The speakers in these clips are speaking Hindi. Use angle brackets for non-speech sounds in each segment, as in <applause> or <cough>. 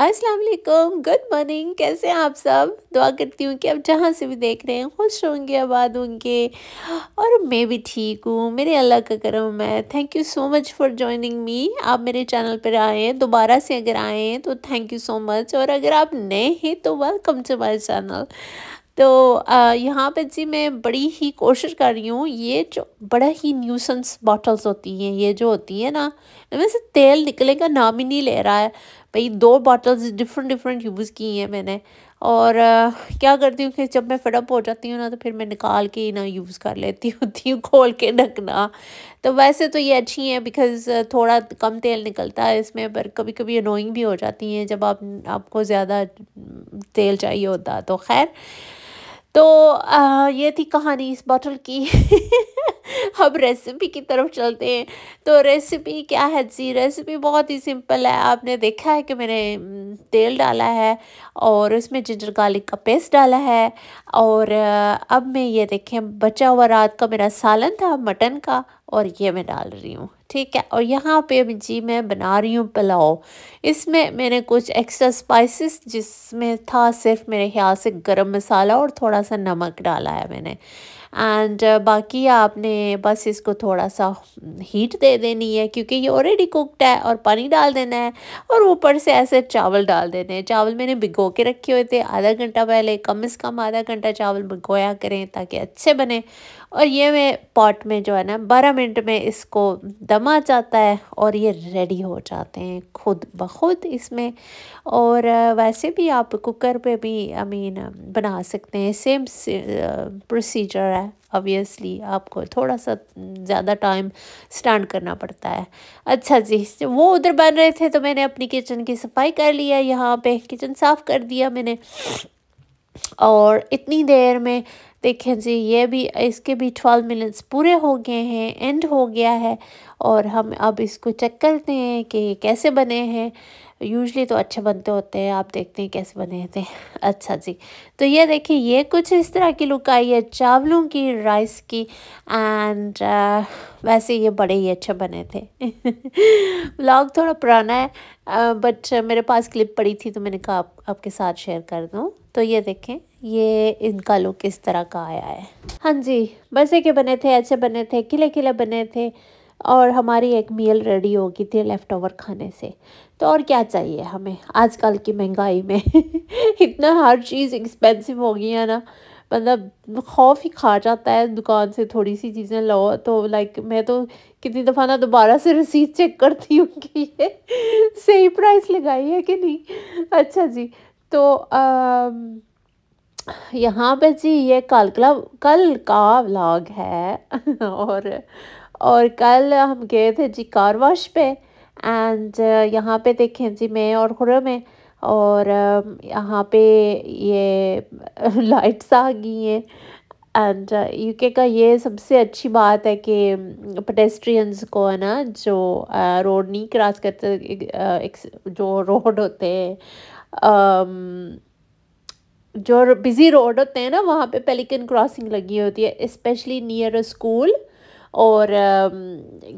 अस्सलाम वालेकुम गुड मॉर्निंग कैसे हैं आप सब दुआ करती हूँ कि आप जहाँ से भी देख रहे हैं खुश होंगे आबाद होंगे और मैं भी ठीक हूँ मेरे अल्लाह का करम मैं thank you so much for joining me आप मेरे चैनल पर आए हैं दोबारा से अगर आए हैं तो थैंक यू सो मच और अगर आप नए हैं तो वेलकम टू माई चैनल तो यहाँ पे जी मैं बड़ी ही कोशिश कर रही हूँ ये जो बड़ा ही न्यूसेंस बॉटल्स होती हैं ये जो होती है ना इनमें से तेल निकलने का नाम ही नहीं ले रहा है भाई दो बॉटल्स डिफरेंट डिफरेंट यूज़ की हैं मैंने और आ, क्या करती हूँ कि जब मैं फटअप हो जाती हूँ ना तो फिर मैं निकाल के ही ना यूज़ कर लेती <laughs> होती हूँ खोल के ढकना तो वैसे तो ये अच्छी हैं बिकॉज़ थोड़ा कम तेल निकलता है इसमें पर कभी कभी अनोइंग भी हो जाती हैं जब आप आपको ज़्यादा तेल चाहिए होता तो खैर तो आ, ये थी कहानी इस बॉटल की <laughs> अब रेसिपी की तरफ चलते हैं तो रेसिपी क्या है जी रेसिपी बहुत ही सिंपल है आपने देखा है कि मैंने तेल डाला है और उसमें जिंजर गार्लिक का पेस्ट डाला है और अब मैं ये देखें बचा हुआ रात का मेरा सालन था मटन का और ये मैं डाल रही हूँ ठीक है और यहाँ पे अभी जी मैं बना रही हूँ पुलाव इसमें मैंने कुछ एक्स्ट्रा स्पाइसेस जिसमें था सिर्फ मेरे ख्याल से गरम मसाला और थोड़ा सा नमक डाला है मैंने एंड uh, बाकी आपने बस इसको थोड़ा सा हीट दे देनी है क्योंकि ये ऑलरेडी कुकड है और पानी डाल देना है और ऊपर से ऐसे चावल डाल देने हैं चावल मैंने भिगो के रखे हुए थे आधा घंटा पहले कम से कम आधा घंटा चावल भिगोया करें ताकि अच्छे बने और ये मैं पॉट में जो है ना बारह मिनट में इसको दमा जाता है और ये रेडी हो जाते हैं खुद ब खुद इसमें और uh, वैसे भी आप कुकर पे भी आई मीन बना सकते हैं सेम प्रोसीजर uh, है ऑब्वियसली आपको थोड़ा सा ज़्यादा टाइम स्टैंड करना पड़ता है अच्छा जी तो वो उधर बन रहे थे तो मैंने अपनी किचन की सफाई कर लिया यहाँ पे किचन साफ़ कर दिया मैंने और इतनी देर में देखें जी ये भी इसके भी ट्वेल्व मिनट्स पूरे हो गए हैं एंड हो गया है और हम अब इसको चेक करते हैं कि कैसे बने हैं यूजली तो अच्छे बनते होते हैं आप देखते हैं कैसे बने थे <laughs> अच्छा जी तो ये देखिए ये कुछ इस तरह की लुक आई है चावलों की राइस की एंड uh, वैसे ये बड़े ही अच्छे बने थे ब्लॉग <laughs> थोड़ा पुराना है बट uh, मेरे पास क्लिप पड़ी थी तो मैंने कहा आप, आपके साथ शेयर कर दूँ तो ये देखें ये इनका लुक इस तरह का आया है हाँ जी बसे के बने थे अच्छे बने थे किले किले बने थे और हमारी एक मील रेडी हो गई थी लेफ़्ट ओवर खाने से तो और क्या चाहिए हमें आजकल की महंगाई में <laughs> इतना हर चीज़ एक्सपेंसिव हो गई है ना मतलब खौफ ही खा जाता है दुकान से थोड़ी सी चीज़ें लो तो लाइक मैं तो कितनी दफ़ा ना दोबारा से रसीद चेक करती हूँ कि ये <laughs> सही प्राइस लगाई है कि नहीं अच्छा जी तो यहाँ पे जी ये कल कल का व्लॉग है <laughs> और और कल हम गए थे जी कार वॉश पे एंड uh, यहाँ पे देखें जी मैं और खुरा में और um, यहाँ पे ये लाइट्स <laughs> आ गई हैं एंड यूके uh, का ये सबसे अच्छी बात है कि पेडेस्ट्रियंस um, को है ना जो रोड uh, नहीं क्रॉस करते जो रोड होते हैं um, जो बिज़ी रोड होते हैं ना वहाँ पे पेलिकन क्रॉसिंग लगी होती है स्पेशली नियर अ स्कूल और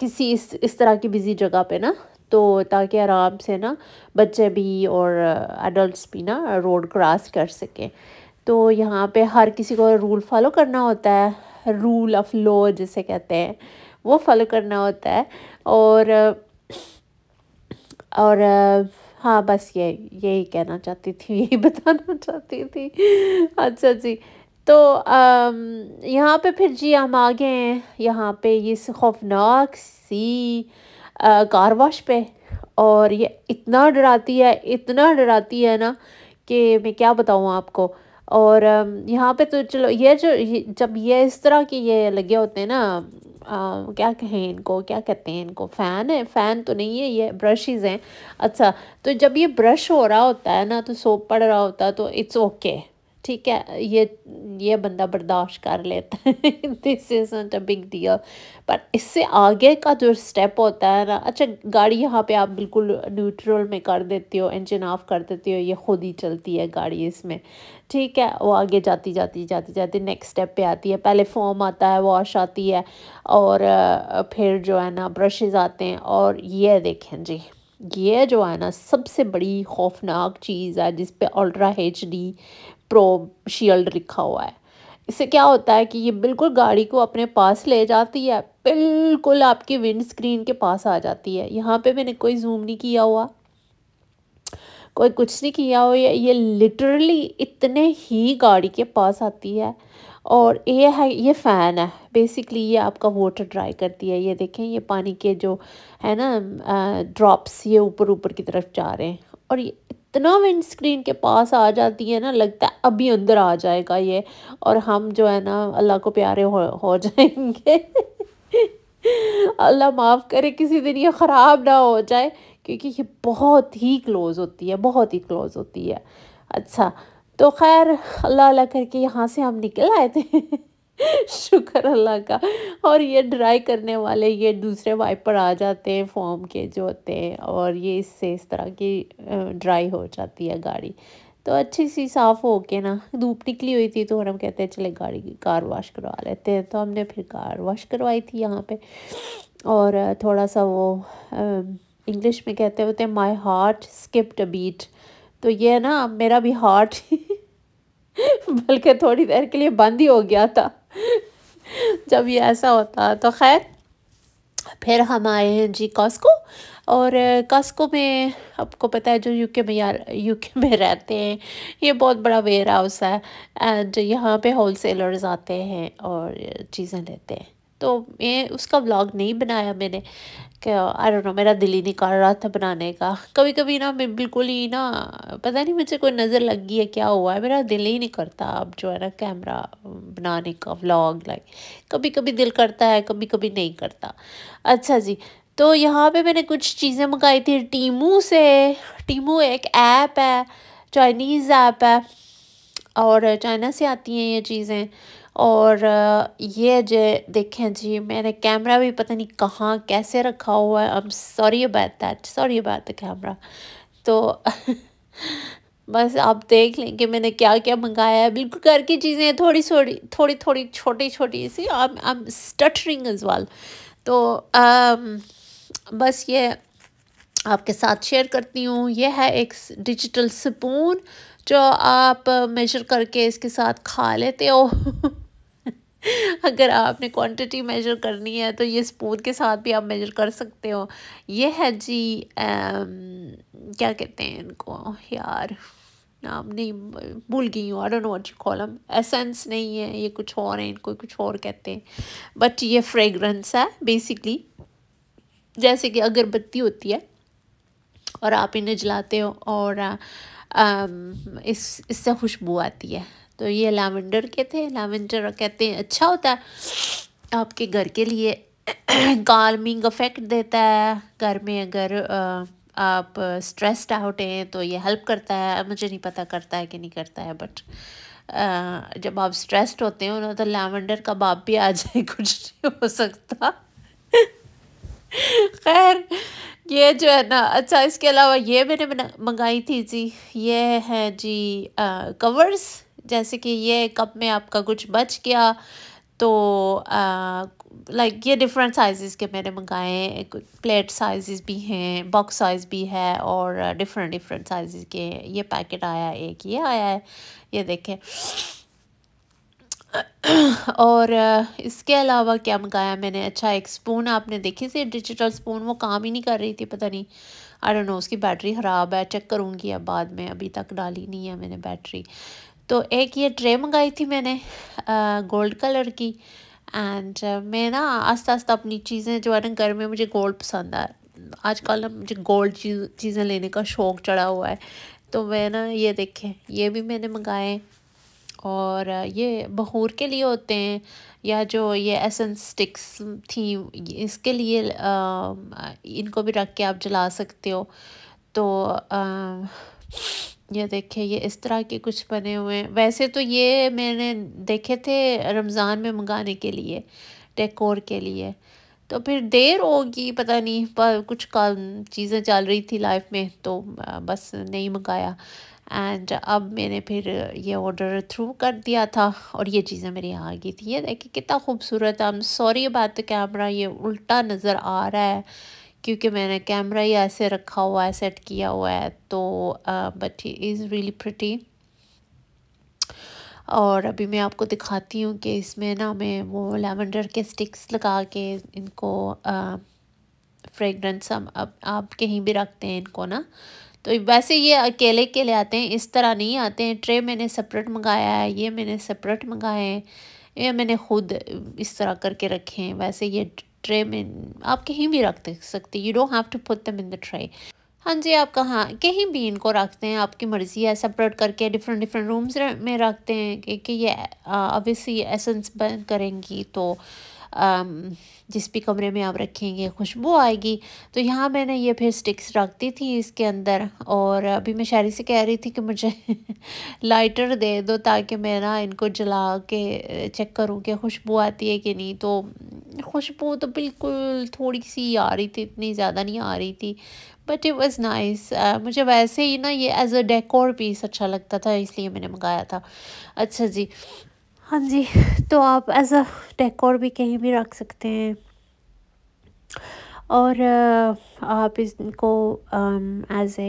किसी इस इस तरह की बिज़ी जगह पे ना तो ताकि आराम से ना बच्चे भी और एडल्ट्स भी ना रोड क्रॉस कर सकें तो यहाँ पे हर किसी को रूल फॉलो करना होता है रूल ऑफ लॉ जिसे कहते हैं वो फॉलो करना होता है और और हाँ बस ये यही कहना चाहती थी यही बताना चाहती थी अच्छा जी तो यहाँ पे फिर जी हम आ गए हैं यहाँ पे इस खौफनाक सी कार पे और ये इतना डराती है इतना डराती है ना कि मैं क्या बताऊँ आपको और यहाँ पे तो चलो ये जो ये, जब ये इस तरह के ये लगे होते हैं ना क्या कहें इनको क्या कहते हैं इनको फ़ैन है फ़ैन तो नहीं है ये ब्रशेज़ हैं अच्छा तो जब ये ब्रश हो रहा होता है ना तो सोप पड़ रहा होता है तो इट्स ओके okay. ठीक है ये ये बंदा बर्दाश्त कर लेता है this is not a big deal पर इससे आगे का जो स्टेप होता है ना अच्छा गाड़ी यहाँ पे आप बिल्कुल न्यूट्रल में कर देती हो इंजन ऑफ कर देती हो ये खुद ही चलती है गाड़ी इसमें ठीक है वो आगे जाती जाती जाती जाती नेक्स्ट स्टेप पे आती है पहले फॉर्म आता है वॉश आती है और फिर जो है ना ब्रशेज आते हैं और ये देखें जी ये जो है ना सबसे बड़ी खौफनाक चीज़ है जिस पर ultra H D pro shield लिखा हुआ है इससे क्या होता है कि ये बिल्कुल गाड़ी को अपने पास ले जाती है बिल्कुल आपकी विंड स्क्रीन के पास आ जाती है यहाँ पे मैंने कोई जूम नहीं किया हुआ कोई कुछ नहीं किया हुआ ये लिटरली इतने ही गाड़ी के पास आती है और ये है ये फ़ैन है बेसिकली ये आपका वाटर ड्राई करती है ये देखें ये पानी के जो है ना ड्रॉप्स ये ऊपर ऊपर की तरफ जा रहे हैं और ये इतना विंड स्क्रीन के पास आ जाती है ना लगता है अभी अंदर आ जाएगा ये और हम जो है ना अल्लाह को प्यारे हो, हो जाएंगे अल्लाह माफ़ करे किसी दिन ये ख़राब ना हो जाए क्योंकि ये बहुत ही क्लोज़ होती है बहुत ही क्लोज़ होती है अच्छा तो खैर अल्लाह अल्लाह करके यहाँ से हम निकल आए थे <laughs> शुक्र अल्लाह का और ये ड्राई करने वाले ये दूसरे वाइपर आ जाते हैं फॉर्म के जो होते हैं और ये इससे इस तरह की ड्राई हो जाती है गाड़ी तो अच्छी सी साफ़ हो के ना धूप निकली हुई थी तो हम कहते हैं चले गाड़ी की कार वॉश करवा लेते हैं तो हमने फिर कार वाश करवाई थी यहाँ पे और थोड़ा सा वो इंग्लिश में कहते होते हैं माई हार्ट स्किप्ट बीट तो ये ना मेरा भी हार्ट <laughs> बल्कि थोड़ी देर के लिए बंद ही हो गया था <laughs> जब ये ऐसा होता तो खैर फिर हम आए हैं जी कॉस्को और कॉस्को में आपको पता है जो यूके में यार यूके में रहते हैं ये बहुत बड़ा वेयर हाउस है एंड यहाँ पे होलसेलर्स आते हैं और चीज़ें लेते हैं तो ये उसका व्लॉग नहीं बनाया मैंने आई डोंट नो मेरा दिल ही नहीं कर रहा था बनाने का कभी कभी ना मैं बिल्कुल ही ना पता नहीं मुझे कोई नज़र लग गई है क्या हुआ है मेरा दिल ही नहीं करता अब जो है ना कैमरा बनाने का व्लॉग लाइक कभी कभी दिल करता है कभी कभी नहीं करता अच्छा जी तो यहाँ पे मैंने कुछ चीज़ें मंगाई थी टीमू से टीमू एक ऐप है चाइनीज़ ऐप है और चाइना से आती हैं ये चीज़ें और ये जो देखें जी मैंने कैमरा भी पता नहीं कहाँ कैसे रखा हुआ है I am sorry about that sorry about the camera तो <laughs> बस आप देख लें कि मैंने क्या क्या मंगाया है बिल्कुल घर की चीज़ें थोड़ी थोड़ी थोड़ी थोड़ी छोटी छोटी सी आई एम स्टटरिंग इज़ वाल तो आम, बस ये आपके साथ शेयर करती हूँ यह है एक डिजिटल स्पून जो आप मेजर करके इसके साथ खा लेते हो <laughs> अगर आपने क्वांटिटी मेजर करनी है तो ये स्पून के साथ भी आप मेजर कर सकते हो ये है जी एम, क्या कहते हैं इनको यार नाम नहीं भूल गई हूँ I don't know what you call हम एसेंस नहीं है ये कुछ और है इनको कुछ और कहते हैं बट ये फ्रेगरेंस है बेसिकली जैसे कि अगरबत्ती होती है और आप इन्हें जलाते हो और आ, इस इससे खुशबू आती है तो ये लैवेंडर के थे लैवेंडर कहते हैं अच्छा होता है आपके घर के लिए कालमिंग अफेक्ट देता है घर में अगर आप स्ट्रेस्ड आउट हैं तो ये हेल्प करता है मुझे नहीं पता करता है कि नहीं करता है बट जब आप स्ट्रेस्ड होते हैं तो लैवेंडर का बाप भी आ जाए <laughs> कुछ नहीं हो सकता खैर ये जो है ना अच्छा इसके अलावा ये मैंने मंगाई थी जी ये है जी कवर्स जैसे कि ये कप में आपका कुछ बच गया तो लाइक ये डिफरेंट साइज़ के मैंने मंगाए हैं प्लेट साइज़ भी हैं बॉक्स साइज़ भी है और डिफरेंट डिफरेंट साइज़ के ये पैकेट आया है एक ये आया है ये देखें और इसके अलावा क्या मंगाया मैंने अच्छा एक स्पून आपने देखी थी डिजिटल स्पून वो काम ही नहीं कर रही थी पता नहीं आई डोंट नो उसकी बैटरी ख़राब है चेक करूँगी अब बाद में अभी तक डाली नहीं है मैंने बैटरी तो एक ये ट्रे मंगाई थी मैंने गोल्ड कलर की एंड मैं ना आस्ता आस्ता अपनी चीज़ें जो है ना घर में मुझे गोल्ड पसंद है आजकल ना मुझे गोल्ड चीज़ें लेने का शौक़ चढ़ा हुआ है तो मैं ना ये देखें ये भी मैंने मंगाए और ये बहूर के लिए होते हैं या जो ये एसेंस स्टिक्स थी इसके लिए आ, इनको भी रख के आप जला सकते हो तो आ, ये देखे ये इस तरह के कुछ बने हुए हैं वैसे तो ये मैंने देखे थे रमज़ान में मंगाने के लिए डेकोर के लिए तो फिर देर होगी पता नहीं पर कुछ काम चीज़ें चल रही थी लाइफ में तो बस नहीं मंगाया एंड अब मैंने फिर ये ऑर्डर थ्रू कर दिया था और ये चीज़ें मेरी आ गई थी ये देखिए कितना खूबसूरत है हम सॉरी बात कैमरा ये उल्टा नज़र आ रहा है क्योंकि मैंने कैमरा ही ऐसे रखा हुआ है सेट किया हुआ है तो but he is really pretty और अभी मैं आपको दिखाती हूँ कि इसमें ना मैं वो लेवेंडर के स्टिक्स लगा के इनको फ्रेगरेंस हम अब आप कहीं भी रखते हैं इनको ना तो वैसे ये अकेले के लिए आते हैं इस तरह नहीं आते हैं ट्रे मैंने सेपरेट मंगाया है ये मैंने सेपरेट मंगाए हैं ये मैंने खुद इस तरह करके रखे हैं वैसे ये ट्रे में आप कहीं भी रख सकते you don't have to put them in the tray हाँ जी आप कहाँ कहीं भी इनको रखते हैं आपकी मर्ज़ी है सेपरेट करके डिफरेंट डिफरेंट रूम्स में रखते हैं कि, ये ऑबियसली एसेंस बन करेंगी तो जिस भी कमरे में आप रखेंगे खुशबू आएगी तो यहाँ मैंने ये फिर स्टिक्स रख दी थी इसके अंदर और अभी मैं शायरी से कह रही थी कि मुझे लाइटर <laughs> दे दो ताकि मैं ना इनको जला के चेक करूँ कि खुशबू आती है कि नहीं तो खुशबू तो बिल्कुल थोड़ी सी आ रही थी इतनी ज़्यादा नहीं आ रही थी बट इट वॉज़ नाइस मुझे वैसे ही ना ये एज अ डेकोर पीस अच्छा लगता था इसलिए मैंने मंगाया था अच्छा जी हाँ जी तो आप एज अ डेकोर भी कहीं भी रख सकते हैं और आप इसको एज ए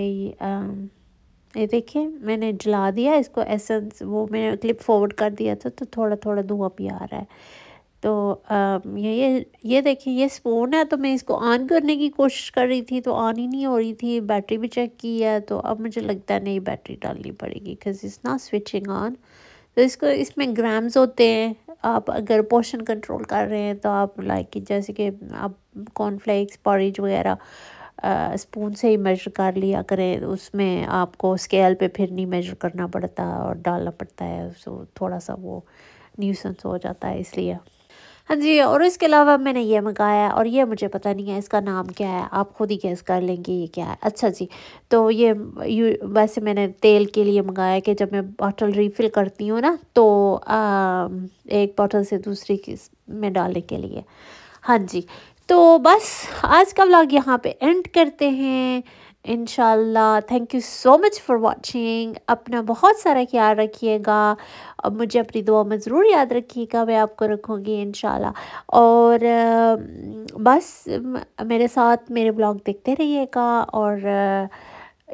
ये देखिए मैंने जला दिया इसको एसेंस वो मैंने क्लिप फॉरवर्ड कर दिया था तो थोड़ा थोड़ा धुआं भी आ रहा है तो ये ये ये देखिए ये स्पून है तो मैं इसको ऑन करने की कोशिश कर रही थी तो ऑन ही नहीं हो रही थी बैटरी भी चेक की है तो अब मुझे लगता है नहीं बैटरी डालनी पड़ेगी बिकॉज इज़ ना स्विचिंग ऑन तो इसको इसमें ग्राम्स होते हैं आप अगर पोशन कंट्रोल कर रहे हैं तो आप लाइक जैसे कि आप कॉर्नफ्लेक्स पॉरिज वगैरह स्पून से ही मेजर कर लिया करें तो उसमें आपको स्केल पे फिर नहीं मेजर करना पड़ता और डालना पड़ता है सो थोड़ा सा वो न्यूसेंस हो जाता है इसलिए हाँ जी और इसके अलावा मैंने ये मंगाया है और ये मुझे पता नहीं है इसका नाम क्या है आप खुद ही गैस कर लेंगे ये क्या है अच्छा जी तो ये यू वैसे मैंने तेल के लिए मंगाया कि जब मैं बॉटल रिफ़िल करती हूँ ना तो आ, एक बॉटल से दूसरी में डालने के लिए हाँ जी तो बस आज का ब्लॉग यहाँ पे एंड करते हैं इन thank you so much for watching अपना बहुत सारा ख्याल रखिएगा अब मुझे अपनी दुआ में ज़रूर याद रखिएगा मैं आपको रखूँगी इन और बस मेरे साथ मेरे ब्लॉग देखते रहिएगा और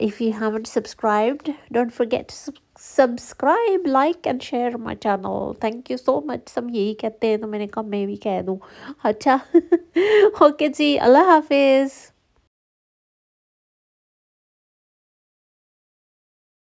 if you have subscribed don't forget subscribe like and share my channel thank you so much सब यही कहते हैं तो मैंने कहा मैं भी कह दूँ अच्छा ओके <laughs> जी अल्लाह हाफिज़